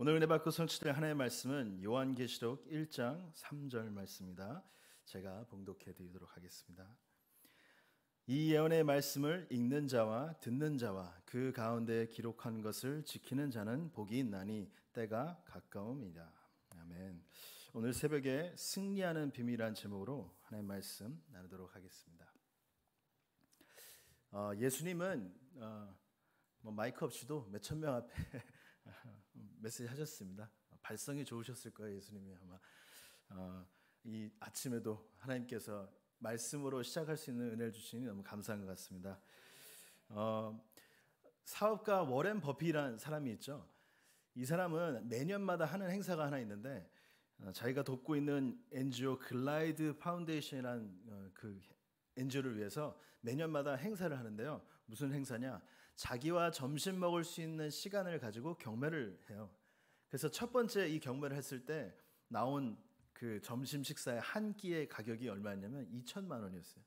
오늘 은혜 받고 성취될 하나의 말씀은 요한계시록 1장 3절 말씀입니다. 제가 봉독해 드리도록 하겠습니다. 이 예언의 말씀을 읽는 자와 듣는 자와 그 가운데 기록한 것을 지키는 자는 복이 있나니 때가 가까움이라. 아멘. 오늘 새벽에 승리하는 비밀이란 제목으로 하나의 말씀 나누도록 하겠습니다. 어, 예수님은 어, 뭐 마이크 없이도 몇 천 명 앞에 메시지 하셨습니다. 발성이 좋으셨을 거예요, 예수님이 아마. 어, 이 아침에도 하나님께서 말씀으로 시작할 수 있는 은혜를 주시니 너무 감사한 것 같습니다. 어, 사업가 워렌 버핏이라는 사람이 있죠. 이 사람은 매년마다 하는 행사가 하나 있는데 어, 자기가 돕고 있는 NGO 글라이드 파운데이션이라는 어, 그 NGO를 위해서 매년마다 행사를 하는데요. 무슨 행사냐? 자기와 점심 먹을 수 있는 시간을 가지고 경매를 해요. 그래서 첫 번째 이 경매를 했을 때 나온 그 점심 식사의 한 끼의 가격이 얼마였냐면 2천만 원이었어요.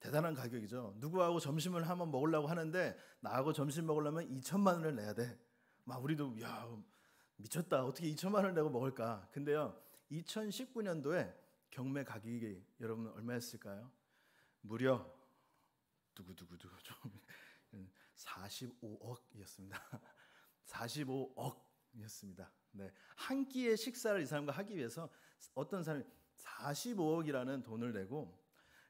대단한 가격이죠. 누구하고 점심을 한번 먹으려고 하는데 나하고 점심 먹으려면 2천만 원을 내야 돼. 막 우리도 야 미쳤다. 어떻게 2천만 원을 내고 먹을까? 근데요. 2019년도에 경매 가격이 여러분 얼마였을까요? 무려 두구두구두구 좀 45억이었습니다. 45억이었습니다. 네. 한 끼의 식사를 이 사람과 하기 위해서 어떤 사람이 45억이라는 돈을 내고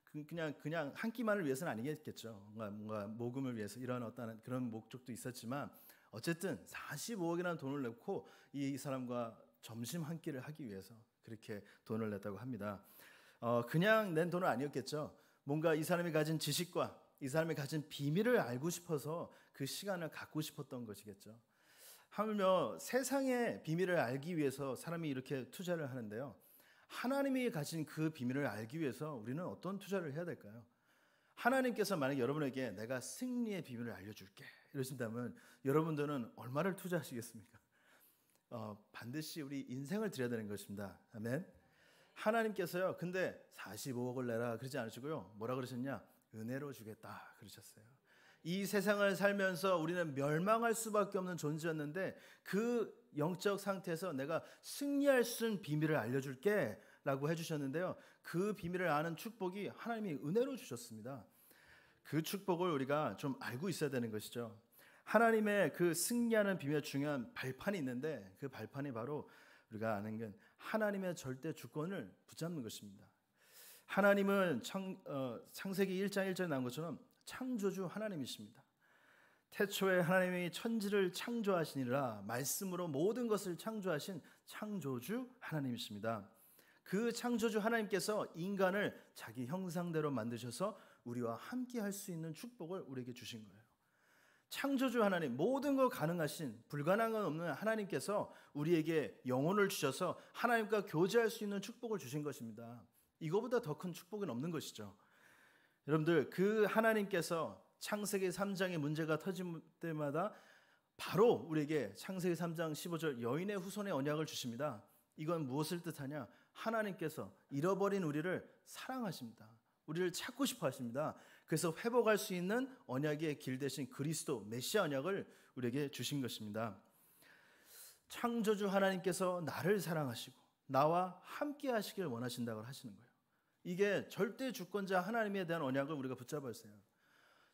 그 그냥 그냥 한 끼만을 위해서는 아니겠겠죠. 뭔가, 뭔가 모금을 위해서 이런 어떤 그런 목적도 있었지만 어쨌든 45억이라는 돈을 내고 이 사람과 점심 한 끼를 하기 위해서 그렇게 돈을 냈다고 합니다. 어, 그냥 낸 돈은 아니었겠죠. 뭔가 이 사람이 가진 지식과 이 사람이 가진 비밀을 알고 싶어서 그 시간을 갖고 싶었던 것이겠죠. 하물며 세상의 비밀을 알기 위해서 사람이 이렇게 투자를 하는데요. 하나님이 가진 그 비밀을 알기 위해서 우리는 어떤 투자를 해야 될까요? 하나님께서 만약 여러분에게 내가 승리의 비밀을 알려줄게 이러신다면 여러분들은 얼마를 투자하시겠습니까? 어, 반드시 우리 인생을 드려야 되는 것입니다. 아멘. 하나님께서요. 근데 45억을 내라 그러지 않으시고요. 뭐라 그러셨냐? 은혜로 주겠다 그러셨어요. 이 세상을 살면서 우리는 멸망할 수밖에 없는 존재였는데 그 영적 상태에서 내가 승리할 수 있는 비밀을 알려줄게 라고 해주셨는데요. 그 비밀을 아는 축복이 하나님이 은혜로 주셨습니다. 그 축복을 우리가 좀 알고 있어야 되는 것이죠. 하나님의 그 승리하는 비밀 중요한 발판이 있는데 그 발판이 바로 우리가 아는 건 하나님의 절대 주권을 붙잡는 것입니다. 하나님은 창, 어, 세기 1장 1절에 나온 것처럼 창조주 하나님이십니다. 태초에 하나님이 천지를 창조하시니라 말씀으로 모든 것을 창조하신 창조주 하나님이십니다. 그 창조주 하나님께서 인간을 자기 형상대로 만드셔서 우리와 함께 할 수 있는 축복을 우리에게 주신 거예요. 창조주 하나님, 모든 걸 가능하신, 불가능한 건 없는 하나님께서 우리에게 영혼을 주셔서 하나님과 교제할 수 있는 축복을 주신 것입니다. 이거보다 더 큰 축복은 없는 것이죠. 여러분들 그 하나님께서 창세기 3장의 문제가 터질 때마다 바로 우리에게 창세기 3장 15절 여인의 후손의 언약을 주십니다. 이건 무엇을 뜻하냐? 하나님께서 잃어버린 우리를 사랑하십니다. 우리를 찾고 싶어 하십니다. 그래서 회복할 수 있는 언약의 길 대신 그리스도 메시아 언약을 우리에게 주신 것입니다. 창조주 하나님께서 나를 사랑하시고 나와 함께 하시길 원하신다고 하시는 거예요. 이게 절대 주권자 하나님에 대한 언약을 우리가 붙잡아야 돼요.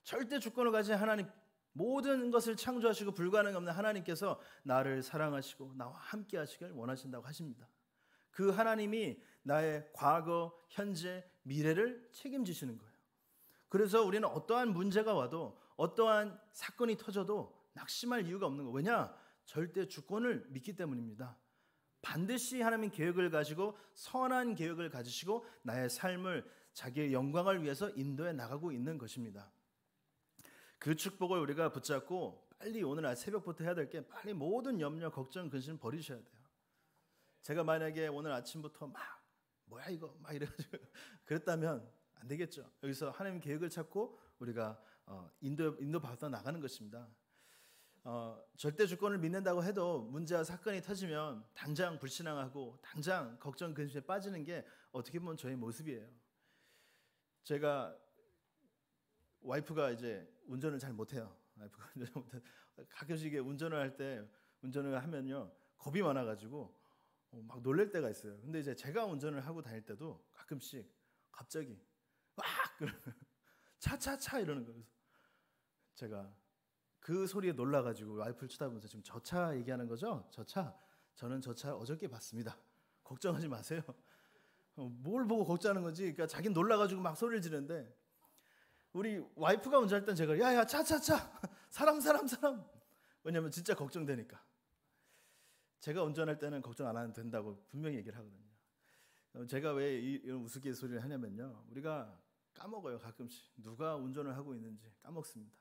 절대 주권을 가진 하나님 모든 것을 창조하시고 불가능없는 하나님께서 나를 사랑하시고 나와 함께 하시길 원하신다고 하십니다. 그 하나님이 나의 과거, 현재, 미래를 책임지시는 거예요. 그래서 우리는 어떠한 문제가 와도 어떠한 사건이 터져도 낙심할 이유가 없는 거. 왜냐? 절대 주권을 믿기 때문입니다. 반드시 하나님 계획을 가지고 선한 계획을 가지시고 나의 삶을 자기의 영광을 위해서 인도해 나가고 있는 것입니다. 그 축복을 우리가 붙잡고 빨리 오늘 새벽부터 해야 될 게 빨리 모든 염려, 걱정, 근심 버리셔야 돼요. 제가 만약에 오늘 아침부터 막 뭐야 이거 막 이래가지고 그랬다면 안 되겠죠. 여기서 하나님 계획을 찾고 우리가 어, 인도 인도 받아 나가는 것입니다. 어, 절대 주권을 믿는다고 해도 문제와 사건이 터지면 당장 불신앙하고 당장 걱정 근심에 빠지는 게 어떻게 보면 저의 모습이에요. 제가 와이프가 이제 운전을 잘 못해요. 와이프가 운전을 못해. 가끔씩 운전을 할 때 운전을 하면요 겁이 많아가지고 어, 막 놀랄 때가 있어요. 근데 이제 제가 운전을 하고 다닐 때도 가끔씩 갑자기 막그러 차차차 이러는 거예요. 제가 그 소리에 놀라가지고 와이프를 쳐다보면서 지금 저 차 얘기하는 거죠? 저 차? 저는 저차 어저께 봤습니다. 걱정하지 마세요. 어, 뭘 보고 걱정하는 건지, 그러니까 자기 놀라가지고 막 소리를 지르는데 우리 와이프가 운전할 땐 제가 야야 차차차 사람 사람 사람 왜냐면 진짜 걱정되니까 제가 운전할 때는 걱정 안 하면 된다고 분명히 얘기를 하거든요. 어, 제가 왜 이런 우스갯소리를 하냐면요. 우리가 까먹어요 가끔씩 누가 운전을 하고 있는지 까먹습니다.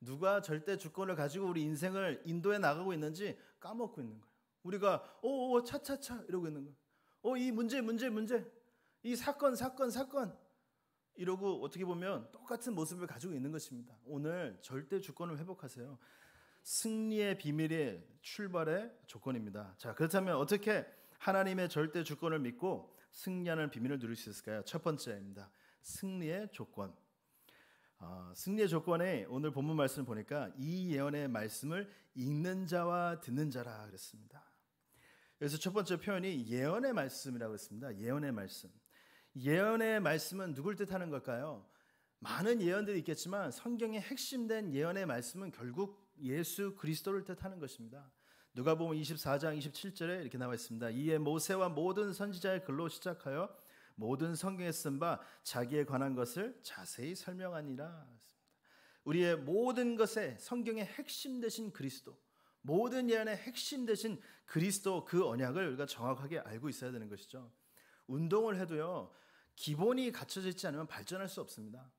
누가 절대 주권을 가지고 우리 인생을 인도해 나가고 있는지 까먹고 있는 거예요. 우리가 오오 어, 어, 어, 차차차 이러고 있는 거예요. 오이 문제 문제 문제 이 사건 사건 사건 이러고 어떻게 보면 똑같은 모습을 가지고 있는 것입니다. 오늘 절대 주권을 회복하세요. 승리의 비밀이 출발의 조건입니다. 자 그렇다면 어떻게 하나님의 절대 주권을 믿고 승리하는 비밀을 누릴 수 있을까요? 첫 번째입니다. 승리의 조건. 아, 승리의 조건에 오늘 본문 말씀 을 보니까 이 예언의 말씀을 읽는 자와 듣는 자라 그랬습니다. 그래서 첫 번째 표현이 예언의 말씀이라고 했습니다. 예언의 말씀. 예언의 말씀은 누굴 뜻하는 걸까요? 많은 예언들이 있겠지만 성경의 핵심된 예언의 말씀은 결국 예수 그리스도를 뜻하는 것입니다. 누가 보면 24장 27절에 이렇게 나와 있습니다. 이에 모세와 모든 선지자의 글로 시작하여 모든 성경에 쓴 바 자기에 관한 것을 자세히 설명하니라. 우리의 모든 것에 성경의 핵심 대신 그리스도, 모든 예언의 핵심 대신 그리스도 그 언약을 우리가 정확하게 알고 있어야 되는 것이죠. 운동을 해도요, 기본이 갖춰져 있지 않으면 발전할 수 없습니다.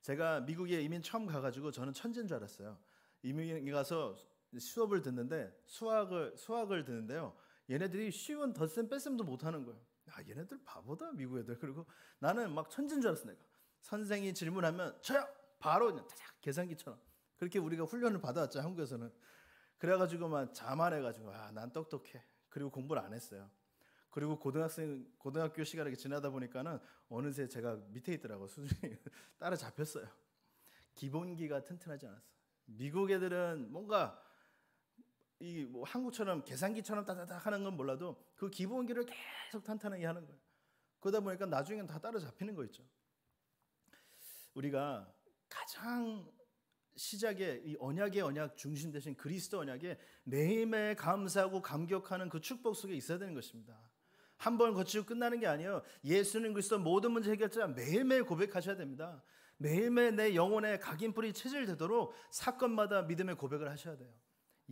제가 미국에 이민 처음 가가지고 저는 천재인 줄 알았어요. 이민 가서 수업을 듣는데 수학을 수학을 듣는데요. 얘네들이 쉬운 덧셈 뺄셈도 못하는 거예요. 야, 아, 얘네들 바보다, 미국 애들. 그리고 나는 막 천진 줄 알았어, 내가. 선생이 질문하면, 저요! 바로 그냥 작 계산기처럼. 그렇게 우리가 훈련을 받아왔죠, 한국에서는. 그래가지고 막 자만해가지고, 아, 난 똑똑해. 그리고 공부를 안 했어요. 그리고 고등학생, 고등학교 시간이 지나다 보니까는 어느새 제가 밑에 있더라고, 수준이. 따라잡혔어요. 기본기가 튼튼하지 않았어. 미국 애들은 뭔가 이뭐 한국처럼 계산기처럼 따다닥 하는 건 몰라도 그 기본기를 계속 탄탄하게 하는 거예요. 그러다 보니까 나중에는다 따라잡히는 거 있죠. 우리가 가장 시작에 이 언약의 언약 중심 대신 그리스도 언약에 매일매일 감사하고 감격하는 그 축복 속에 있어야 되는 것입니다. 한 번 거치고 끝나는 게 아니에요. 예수님 그리스도 모든 문제 해결자 매일매일 고백하셔야 됩니다. 매일매일 내 영혼에 각인 뿌리 체질되도록 사건마다 믿음의 고백을 하셔야 돼요.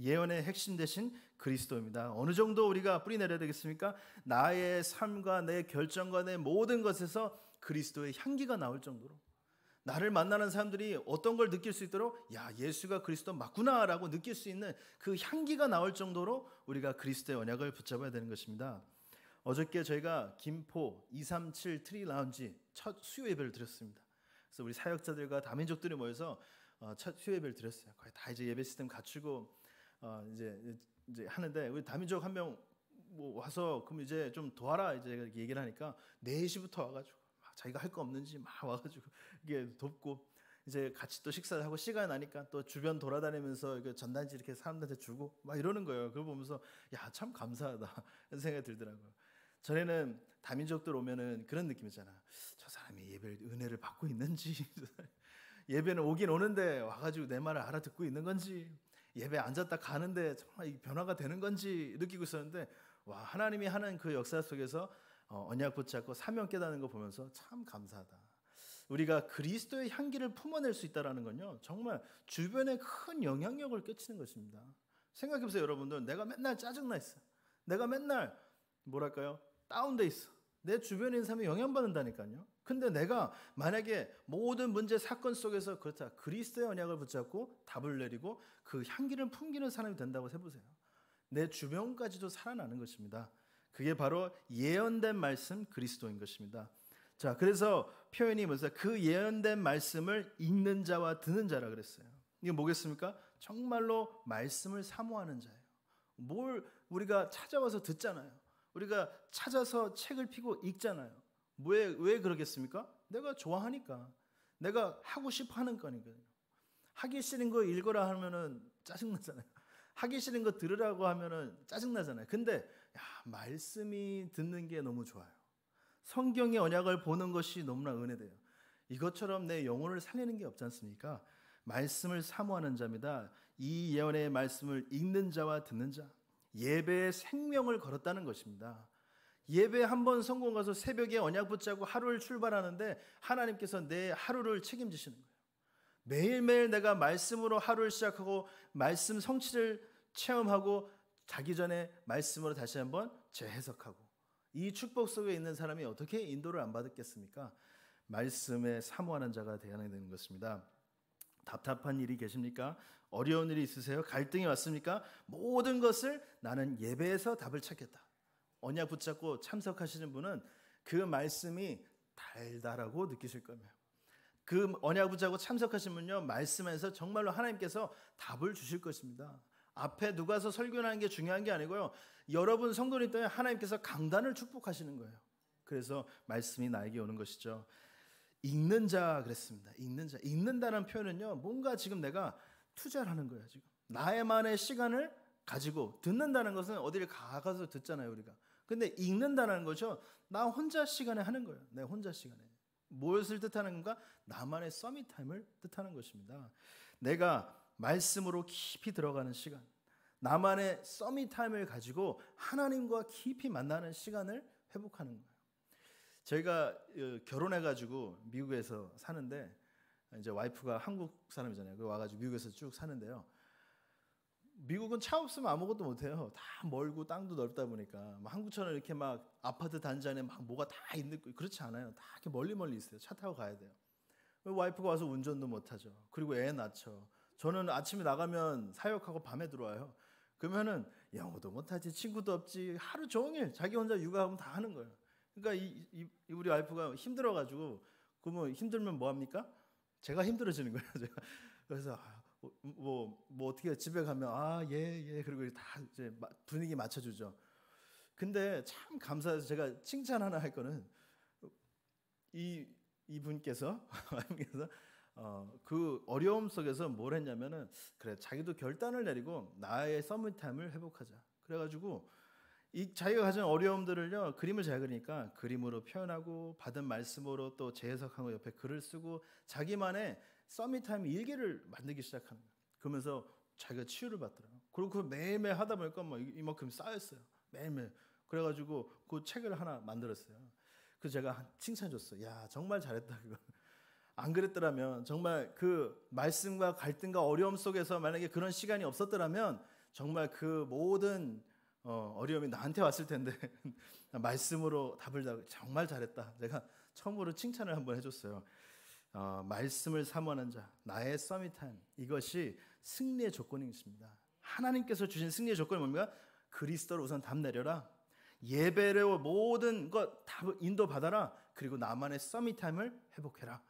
예언의 핵심 대신 그리스도입니다. 어느 정도 우리가 뿌리 내려야 되겠습니까? 나의 삶과 내 결정과 내 모든 것에서 그리스도의 향기가 나올 정도로 나를 만나는 사람들이 어떤 걸 느낄 수 있도록 야 예수가 그리스도 맞구나라고 느낄 수 있는 그 향기가 나올 정도로 우리가 그리스도의 언약을 붙잡아야 되는 것입니다. 어저께 저희가 김포 237 트리 라운지 첫 수요 예배를 드렸습니다. 그래서 우리 사역자들과 다민족들이 모여서 어, 첫 수요 예배를 드렸어요. 거의 다 이제 예배 시스템 갖추고 어, 이제 이제 하는데 우리 다민족 한명 뭐 와서 그럼 이제 좀 도와라 이제 얘기를 하니까 4시부터 와가지고 막 자기가 할 거 없는지 막 와가지고 이게 돕고 이제 같이 또 식사를 하고 시간 나니까 또 주변 돌아다니면서 이거 전단지 이렇게 사람들한테 주고 막 이러는 거예요. 그걸 보면서 야 참 감사하다 이런 생각이 들더라고요. 전에는 다민족들 오면은 그런 느낌이잖아. 저 사람이 예배 를 은혜를 받고 있는지 예배는 오긴 오는데 와가지고 내 말을 알아듣고 있는 건지 예배 앉았다 가는데 정말 변화가 되는 건지 느끼고 있었는데 와 하나님이 하는 그 역사 속에서 어, 언약 붙잡고 사명 깨닫는 거 보면서 참 감사하다. 우리가 그리스도의 향기를 품어낼 수 있다라는 건요 정말 주변에 큰 영향력을 끼치는 것입니다. 생각해 보세요, 여러분들. 내가 맨날 짜증나 있어. 내가 맨날 뭐랄까요? 다운돼 있어. 내주변인 사람이 영향받는다니까요. 근데 내가 만약에 모든 문제 사건 속에서 그렇다. 그리스도의 언약을 붙잡고 답을 내리고 그 향기를 풍기는 사람이 된다고 해보세요. 내 주변까지도 살아나는 것입니다. 그게 바로 예언된 말씀 그리스도인 것입니다. 자, 그래서 표현이 뭐였그 예언된 말씀을 읽는 자와 듣는 자라 그랬어요. 이게 뭐겠습니까? 정말로 말씀을 사모하는 자예요. 뭘 우리가 찾아와서 듣잖아요. 우리가 찾아서 책을 피고 읽잖아요. 왜, 왜 그러겠습니까? 내가 좋아하니까. 내가 하고 싶어 하는 거니까요. 하기 싫은 거 읽으라 하면은 짜증나잖아요. 하기 싫은 거 들으라고 하면은 짜증나잖아요. 근데, 야, 말씀이 듣는 게 너무 좋아요. 성경의 언약을 보는 것이 너무나 은혜돼요. 이것처럼 내 영혼을 살리는 게 없지 않습니까? 말씀을 사모하는 자입니다. 이 예언의 말씀을 읽는 자와 듣는 자, 예배의 생명을 걸었다는 것입니다. 예배 한 번 성공 가서 새벽에 언약 붙잡고 하루를 출발하는데 하나님께서 내 하루를 책임지시는 거예요. 매일매일 내가 말씀으로 하루를 시작하고 말씀 성취를 체험하고 자기 전에 말씀으로 다시 한번 재해석하고 이 축복 속에 있는 사람이 어떻게 인도를 안 받았겠습니까? 말씀에 사모하는 자가 되어야 되는 것입니다. 답답한 일이 계십니까? 어려운 일이 있으세요? 갈등이 왔습니까? 모든 것을 나는 예배에서 답을 찾겠다. 언약 붙잡고 참석하시는 분은 그 말씀이 달달하고 느끼실 거예요. 그 언약 붙잡고 참석하신 분요 말씀에서 정말로 하나님께서 답을 주실 것입니다. 앞에 누가서 설교하는 게 중요한 게 아니고요. 여러분 성도님 때문에 하나님께서 강단을 축복하시는 거예요. 그래서 말씀이 나에게 오는 것이죠. 읽는 자 그랬습니다. 읽는 자. 읽는다는 표현은요. 뭔가 지금 내가 투자를 하는 거예요, 지금. 나의만의 시간을 가지고 듣는다는 것은 어디를 가서 듣잖아요, 우리가. 근데 읽는다는 거죠. 나 혼자 시간에 하는 거예요. 내 혼자 시간에. 무엇을 뜻하는 건가? 나만의 서밋 타임을 뜻하는 것입니다. 내가 말씀으로 깊이 들어가는 시간. 나만의 서밋 타임을 가지고 하나님과 깊이 만나는 시간을 회복하는 거예요. 저희가 어, 결혼해 가지고 미국에서 사는데 이제 와이프가 한국 사람이잖아요. 와가지고 미국에서 쭉 사는데요. 미국은 차 없으면 아무것도 못해요. 다 멀고 땅도 넓다 보니까 한국처럼 뭐 이렇게 막 아파트 단지 안에 막 뭐가 다 있는 그렇지 않아요. 다 이렇게 멀리 멀리 있어요. 차 타고 가야 돼요. 와이프가 와서 운전도 못하죠. 그리고 애 낳죠. 저는 아침에 나가면 사역하고 밤에 들어와요. 그러면은 영어도 못하지 친구도 없지 하루 종일 자기 혼자 육아하면 다 하는 거예요. 그러니까 이, 이, 우리 와이프가 힘들어가지고 그러면 힘들면 뭐 합니까? 제가 힘들어지는 거예요. 제가 그래서 아, 뭐, 뭐 어떻게 집에 가면 아, 예, 예. 그리고 다 이제 분위기 맞춰주죠. 근데 참 감사해서 제가 칭찬 하나 할 거는 이, 이분께서, 어, 그 어려움 속에서 뭘 했냐면은 그래 자기도 결단을 내리고 나의 서밋임을 회복하자. 그래가지고 이 자기가 가진 어려움들을요 그림을 잘 그리니까 그림으로 표현하고 받은 말씀으로 또 재해석하고 옆에 글을 쓰고 자기만의 서밋타임 일기를 만들기 시작하는 거예요. 그러면서 자기가 치유를 받더라고요. 그리고 매일매일 하다 보니까 뭐 이만큼 쌓였어요. 매일매일. 그래가지고 그 책을 하나 만들었어요. 그 제가 칭찬 해 줬어요. 야, 정말 잘했다, 그거. 안 그랬더라면 정말 그 말씀과 갈등과 어려움 속에서 만약에 그런 시간이 없었더라면 정말 그 모든 어, 려움이 나한테 왔을 텐데 말씀으로 답을 다 정말 잘했다. 제가 처음으로 칭찬을 한번 해줬어요. 어, 말씀을 사모하는 자, 나의 서밋한 이것이 승리의 조건이 있습니다. 하나님께서 주신 승리의 조건이 뭡니까? 그리스도를 우선 담내려라. 예배를 모든 것 다 인도받아라. 그리고 나만의 서밋함을 회복해라.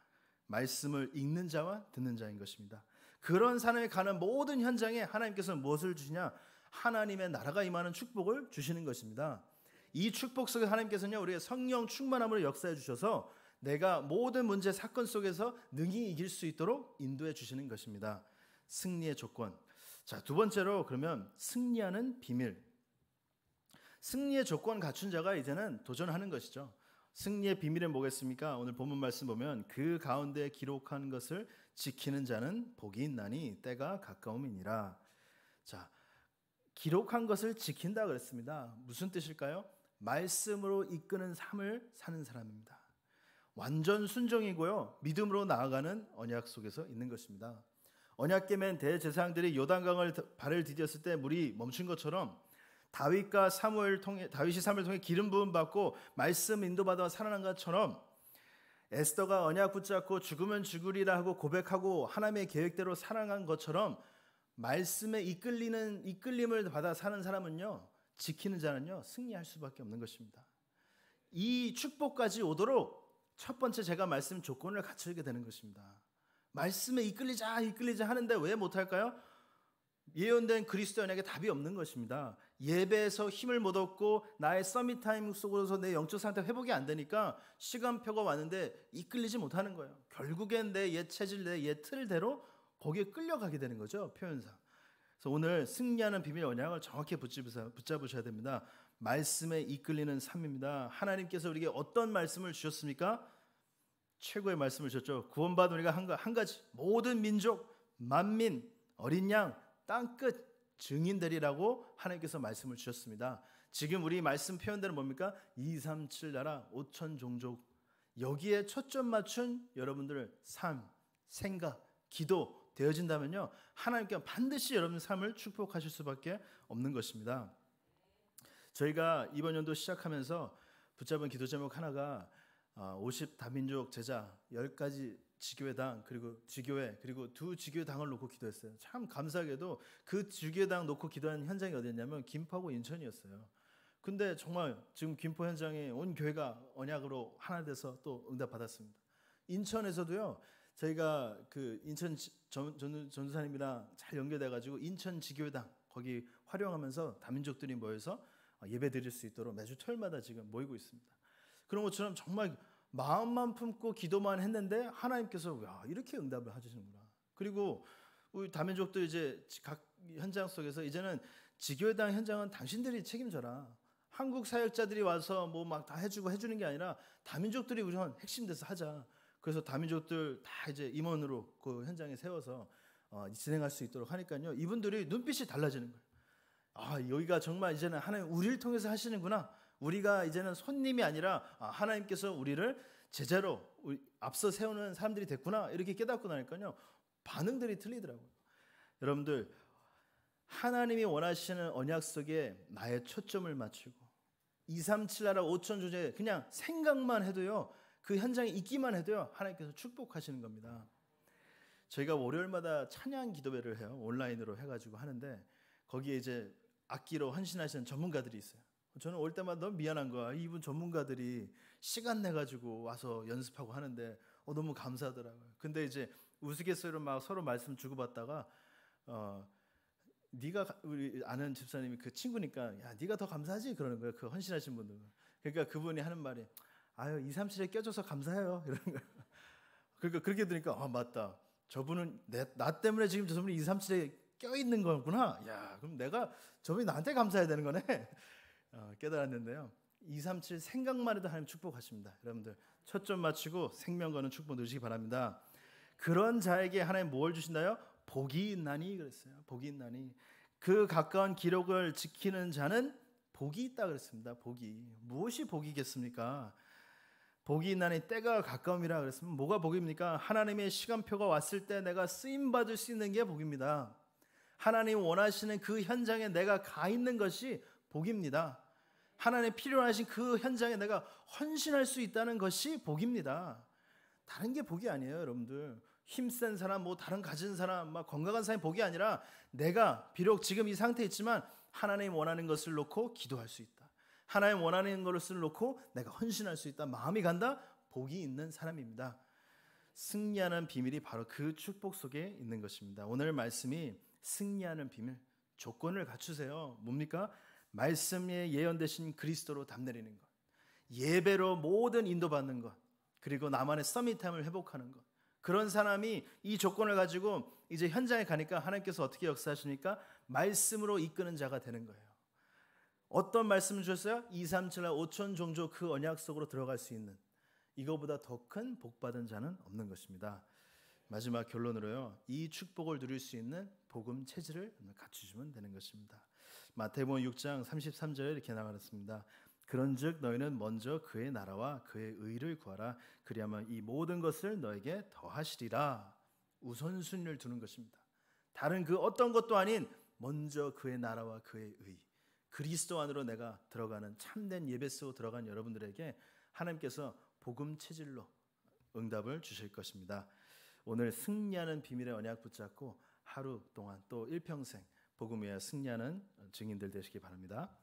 말씀을 읽는 자와 듣는 자인 것입니다. 그런 사람이 가는 모든 현장에 하나님께서는 무엇을 주시냐? 하나님의 나라가 임하는 축복을 주시는 것입니다. 이 축복 속에 하나님께서는요, 우리의 성령 충만함으로 역사해 주셔서 내가 모든 문제 사건 속에서 능히 이길 수 있도록 인도해 주시는 것입니다. 승리의 조건. 자, 두 번째로 그러면 승리하는 비밀. 승리의 조건 갖춘 자가 이제는 도전하는 것이죠. 승리의 비밀은 뭐겠습니까? 오늘 본문 말씀 보면 그 가운데 기록한 것을 지키는 자는 복이 있나니 때가 가까움이니라. 자, 기록한 것을 지킨다 그랬습니다. 무슨 뜻일까요? 말씀으로 이끄는 삶을 사는 사람입니다. 완전 순종이고요. 믿음으로 나아가는 언약 속에서 있는 것입니다. 언약계 맨 대제사장들이 요단강을 발을 디뎠을 때 물이 멈춘 것처럼 다윗과 사무엘 통해 다윗이 사무엘 통해 기름 부음 받고 말씀 인도받아 살아난 것처럼 에스더가 언약 붙잡고 죽으면 죽으리라 하고 고백하고 하나님의 계획대로 살아간 것처럼 말씀에 이끌리는 이끌림을 받아 사는 사람은요 지키는 자는요 승리할 수밖에 없는 것입니다. 이 축복까지 오도록 첫 번째 제가 말씀 조건을 갖추게 되는 것입니다. 말씀에 이끌리자 이끌리자 하는데 왜 못할까요? 예언된 그리스도인에게 답이 없는 것입니다. 예배에서 힘을 못 얻고 나의 서밋 타임 속으로서 내 영적 상태 회복이 안 되니까 시간표가 왔는데 이끌리지 못하는 거예요. 결국엔 내 옛 체질, 내 옛 틀대로 거기에 끌려가게 되는 거죠. 표현상. 그래서 오늘 승리하는 비밀 언약을 정확히 붙잡으셔야 됩니다. 말씀에 이끌리는 삶입니다. 하나님께서 우리에게 어떤 말씀을 주셨습니까? 최고의 말씀을 주셨죠. 구원받은 우리가 한, 한 가지 모든 민족, 만민, 어린 양, 땅끝 증인들이라고 하나님께서 말씀을 주셨습니다. 지금 우리 말씀 표현대로 뭡니까? 2, 3, 7 나라 5천 종족 여기에 초점 맞춘 여러분들을 삶, 생각, 기도 되어진다면요 하나님께 반드시 여러분 삶을 축복하실 수밖에 없는 것입니다. 저희가 이번 연도 시작하면서 붙잡은 기도 제목 하나가 50 아, 다민족 제자 10가지 지교회당 그리고 지교회 그리고 두 지교회당을 놓고 기도했어요. 참 감사하게도 그 지교회당 놓고 기도한 현장이 어디였냐면 김포하고 인천이었어요. 근데 정말 지금 김포 현장에 온 교회가 언약으로 하나 돼서 또 응답받았습니다. 인천에서도요. 저희가 그 인천 전, 전, 전사님이랑잘 연결돼가지고 인천 지교회당 거기 활용하면서 다민족들이 모여서 어, 예배 드릴 수 있도록 매주 토요일마다 지금 모이고 있습니다. 그런 것처럼 정말 마음만 품고 기도만 했는데 하나님께서 야, 이렇게 응답을 하시는구나. 그리고 우리 다민족도 이제 각 현장 속에서 이제는 지교회당 현장은 당신들이 책임져라. 한국 사역자들이 와서 뭐 막 다 해주고 해주는 게 아니라 다민족들이 우리 핵심 돼서 하자. 그래서 다민족들 다 이제 임원으로 그 현장에 세워서 어, 진행할 수 있도록 하니까요. 이분들이 눈빛이 달라지는 거예요. 아, 여기가 정말 이제는 하나님 우리를 통해서 하시는구나. 우리가 이제는 손님이 아니라 아, 하나님께서 우리를 제자로 앞서 세우는 사람들이 됐구나. 이렇게 깨닫고 나니까요. 반응들이 틀리더라고요. 여러분들 하나님이 원하시는 언약 속에 나의 초점을 맞추고 2, 3, 7 나라 5천 주제에 그냥 생각만 해도요. 그 현장에 있기만 해도요. 하나님께서 축복하시는 겁니다. 저희가 월요일마다 찬양 기도회를 해요. 온라인으로 해가지고 하는데 거기에 이제 악기로 헌신하시는 전문가들이 있어요. 저는 올 때마다 너무 미안한 거야. 이분 전문가들이 시간 내가지고 와서 연습하고 하는데 어, 너무 감사하더라고요. 근데 이제 우스갯소리로 막 서로 말씀 주고받다가 어, 네가 우리 아는 집사님이 그 친구니까 야 네가 더 감사하지 그러는 거예요. 그 헌신하신 분들. 그러니까 그분이 하는 말이 아유 2, 3, 7에 껴줘서 감사해요 이런 거. 그러니까 그렇게 들으니까 아 맞다. 저분은 내, 나 때문에 지금 저분이 2, 3, 7에 껴있는 거구나. 야, 그럼 내가 저분이 나한테 감사해야 되는 거네. 어, 깨달았는데요. 237 생각만 해도 하나님 축복하십니다. 여러분들 초점 맞추고 생명 거는 축복 누리시기 바랍니다. 그런 자에게 하나님 뭘 주신다요? 복이 있나니 그랬어요. 복이 있나니 그 가까운 기록을 지키는 자는 복이 있다 그랬습니다. 복이 무엇이 복이겠습니까? 복이 있나니 때가 가까움이라 그랬으면 뭐가 복입니까? 하나님의 시간표가 왔을 때 내가 쓰임 받을 수 있는 게 복입니다. 하나님 원하시는 그 현장에 내가 가 있는 것이 복입니다. 하나님 필요하신 그 현장에 내가 헌신할 수 있다는 것이 복입니다. 다른 게 복이 아니에요, 여러분들. 힘센 사람, 뭐 다른 가진 사람, 막 건강한 사람이 복이 아니라 내가 비록 지금 이 상태에 있지만 하나님 원하는 것을 놓고 기도할 수 있다. 하나님 원하는 것을 놓고 내가 헌신할 수 있다. 마음이 간다. 복이 있는 사람입니다. 승리하는 비밀이 바로 그 축복 속에 있는 것입니다. 오늘 말씀이 승리하는 비밀, 조건을 갖추세요. 뭡니까? 말씀에 예언되신 그리스도로 담내리는 것, 예배로 모든 인도받는 것, 그리고 나만의 서밋함을 회복하는 것. 그런 사람이 이 조건을 가지고 이제 현장에 가니까 하나님께서 어떻게 역사하십니까? 말씀으로 이끄는 자가 되는 거예요. 어떤 말씀을 주셨어요? 2, 3, 7, 5천 종족 그 언약 속으로 들어갈 수 있는 이거보다 더 큰 복받은 자는 없는 것입니다. 마지막 결론으로요. 이 축복을 누릴 수 있는 복음 체질을 갖추시면 되는 것입니다. 마태복음 6장 33절에 이렇게 나가렸습니다. 그런즉 너희는 먼저 그의 나라와 그의 의를 구하라 그리하면 이 모든 것을 너에게 더하시리라. 우선순위를 두는 것입니다. 다른 그 어떤 것도 아닌 먼저 그의 나라와 그의 의 그리스도 안으로 내가 들어가는 참된 예배 속으로 들어간 여러분들에게 하나님께서 복음 체질로 응답을 주실 것입니다. 오늘 승리하는 비밀의 언약 붙잡고 하루 동안 또 일평생 복음 위에 승리하는 증인들 되시기 바랍니다.